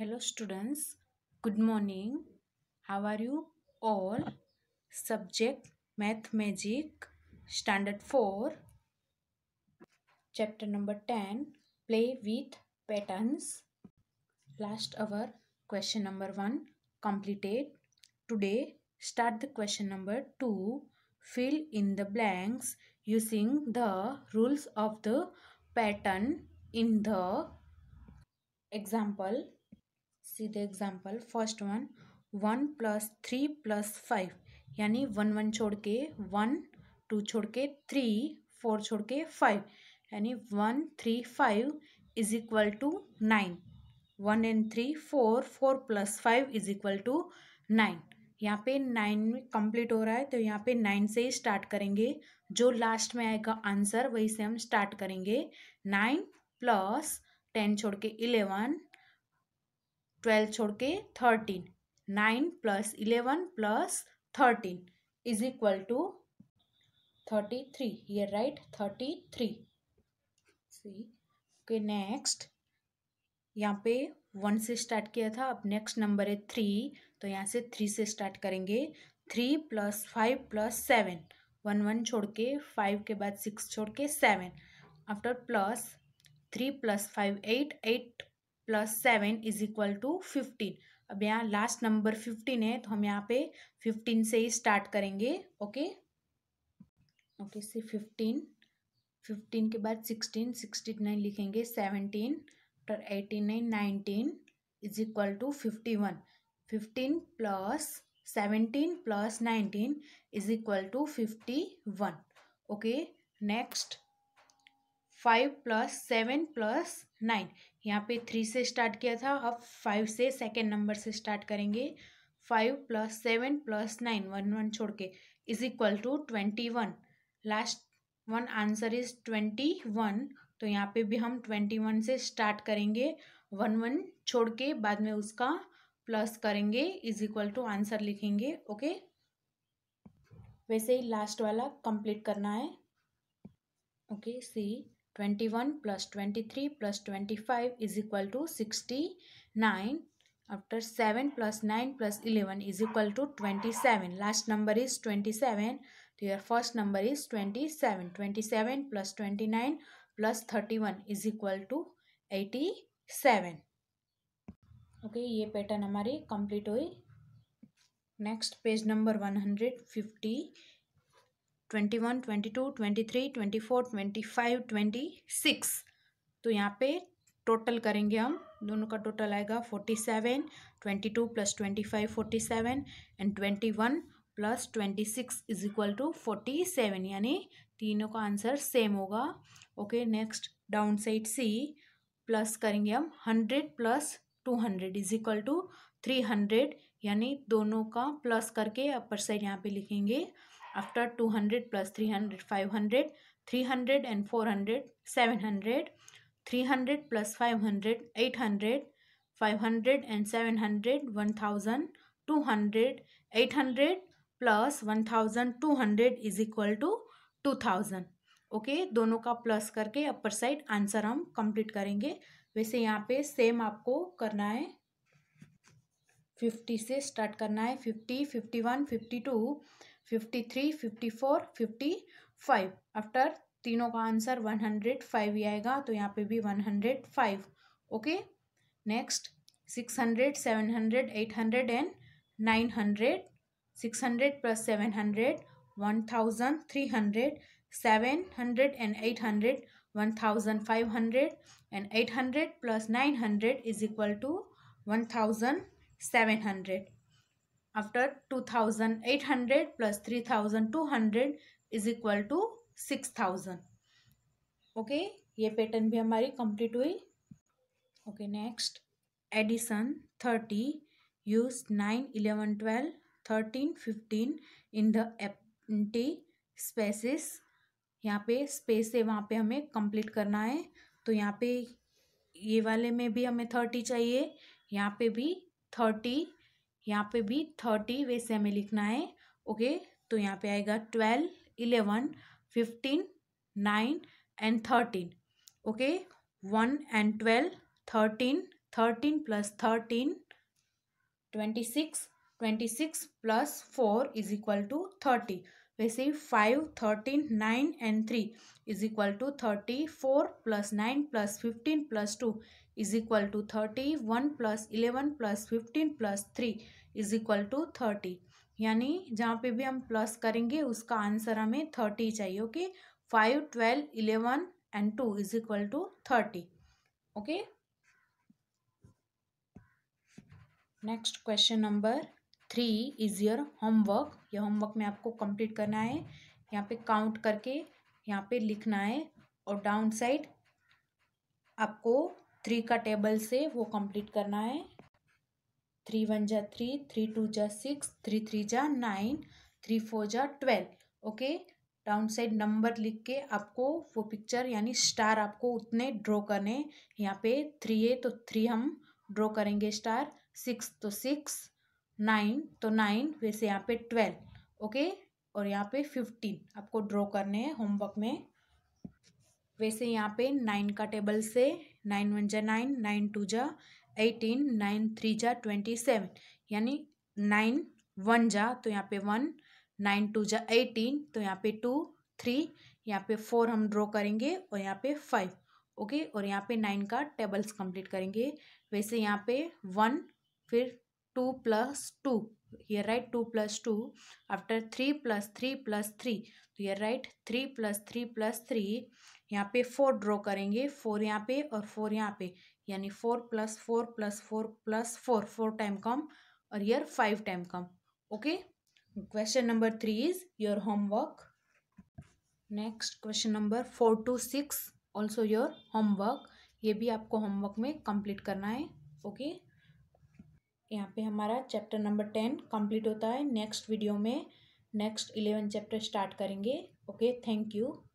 Hello students, good morning. How are you all? Subject Math Magic, Standard 4, Chapter number 10 Play with Patterns. Last hour, question number 1 completed. Today, start the question number 2. Fill in the blanks using the rules of the pattern in the example see the example first one one plus three plus five यानी one one छोड़ के one two छोड़ के three four छोड़ के five यानी one three five is equal to nine one and three four four plus five is equal to nine यहाँ पे नाइन में कंप्लीट हो रहा है तो यहाँ पे नाइन से ही स्टार्ट करेंगे जो लास्ट में आएगा आंसर वही से हम स्टार्ट करेंगे नाइन प्लस टेन छोड़ के इलेवन ट्वेल्व छोड़ के thirteen nine plus eleven plus thirteen is equal to thirty three ये right thirty three see okay next यहाँ पे वन से स्टार्ट किया था अब नेक्स्ट नंबर है थ्री तो यहाँ से थ्री से स्टार्ट करेंगे three plus five plus seven one one छोड़ के फाइव के बाद सिक्स छोड़ के seven after plus three plus five eight eight plus seven is equal to fifteen अब यहाँ लास्ट नंबर फिफ्टीन है तो हम यहाँ पे फिफ्टीन से ही स्टार्ट करेंगे ओके ओके से फिफ्टीन फिफ्टीन के बाद सिक्सटीन सिक्सटी नाइन लिखेंगे सेवनटीन फिर eighteen nine nineteen is equal to fifty one fifteen plus seventeen plus nineteen is equal to fifty one okay next five plus seven plus nine यहाँ पे three से start किया था अब five से second number से start करेंगे five plus seven plus nine one one छोड़ के is equal to twenty one last one answer is twenty one तो यहाँ पे भी हम ट्वेंटी वन से स्टार्ट करेंगे वन वन छोड़ के बाद में उसका प्लस करेंगे इज इक्वल टू आंसर लिखेंगे ओके वैसे ही लास्ट वाला कंप्लीट करना है okay see twenty one plus twenty three plus twenty five is equal to sixty nine after 7 plus 9 plus 11 is equal to 27 last number is 27 your first number is 27 27 plus 29 plus 31 is equal to 87 okay ये pattern हमारी complete हुई next page number 150 twenty one twenty two twenty three twenty four twenty five twenty six तो यहाँ पे total करेंगे हम दोनों का टोटल आएगा forty seven twenty two plus twenty five forty seven and twenty one plus twenty six is equal to forty seven यानी तीनों का आंसर सेम होगा okay next down side see plus करेंगे हम hundred plus two hundred is equal to three hundred यानी दोनों का plus करके अपर साइड यहाँ पे लिखेंगे after 200 plus 300 500 300 and 400 700 300 plus 500 800 500 and 700 1000 200 800 plus 1200 is equal to 2000 okay okay, दोनों का प्लस करके अपर साइड आंसर हम कंप्लीट करेंगे वैसे यहाँ पे सेम आपको करना है फिफ्टी से स्टार्ट करना है fifty fifty one fifty two fifty three fifty four fifty five after तीनों का आंसर वन हंड्रेड फाइव ही आएगा तो यहाँ पे भी one hundred five okay next six hundred seven hundred eight hundred and nine hundred six hundred plus seven hundred one thousand three hundred seven hundred and eight hundred one thousand five hundred and eight hundred plus nine hundred is equal to one thousand seven hundred after 2800 plus 3200 is equal to 6000 okay okay, ये pattern भी हमारी complete हुई okay next addition thirty use nine eleven twelve thirteen fifteen in the empty spaces यहाँ पे space है वहाँ पे हमें कंप्लीट करना है तो यहाँ पे ये वाले में भी हमें थर्टी चाहिए यहाँ पे भी थर्टी यहाँ पे भी थर्टी वैसे हमें लिखना है ओके तो यहाँ पे आएगा twelve eleven fifteen nine and thirteen okay one and twelve thirteen thirteen plus thirteen twenty six twenty six plus four is equal to thirty वैसे ही five thirteen nine and three is equal to thirty four plus nine plus fifteen plus two is equal to thirty one plus eleven plus fifteen plus three is equal to thirty यानी जहाँ पे भी हम plus करेंगे उसका answer हमें thirty चाहिए okay five twelve eleven and two is equal to thirty okay next question number three is your homework ये होमवर्क में आपको कंप्लीट करना है यहाँ पे काउंट करके यहाँ पे लिखना है और डाउन साइड आपको थ्री का टेबल से वो कंप्लीट करना है थ्री वन जा थ्री थ्री टू जा सिक्स थ्री थ्री जा नाइन थ्री फोर जा twelve okay down side number लिख के आपको वो पिक्चर यानी स्टार आपको उतने ड्रॉ करने यहाँ पे थ्री है तो थ्री हम ड्रॉ करेंगे स्टार सिक्स तो सिक्स नाइन तो नाइन वैसे यहाँ पे ट्वेल्व ओके और यहाँ पे फिफ्टीन आपको ड्रॉ करने हैं होमवर्क में वैसे यहाँ पे नाइन का टेबल से नाइन वन जा नाइन नाइन टू जा एटीन नाइन थ्री जा ट्वेंटी सेवन यानी नाइन वन जा तो यहाँ पे वन नाइन टू जा एटीन तो यहाँ पे टू थ्री यहाँ पे फोर हम ड्रॉ करेंगे और यहाँ पे फाइव ओके और यहाँ पे नाइन का टेबल्स कंप्लीट करेंगे वैसे यहाँ पे वन फिर टू प्लस टू ये right two plus two after three plus three plus three तो right three plus three plus three यहाँ पे फोर ड्रॉ करेंगे फोर यहाँ पे और फोर यहाँ पे यानी four plus four plus four plus four four time come और यर five time come okay question number three is your homework next question number four two six also your homework ये भी आपको होमवर्क में complete करना है okay okay? यहाँ पे हमारा चैप्टर नंबर टेन कंप्लीट होता है नेक्स्ट वीडियो में नेक्स्ट इलेवन चैप्टर स्टार्ट करेंगे ओके थैंक यू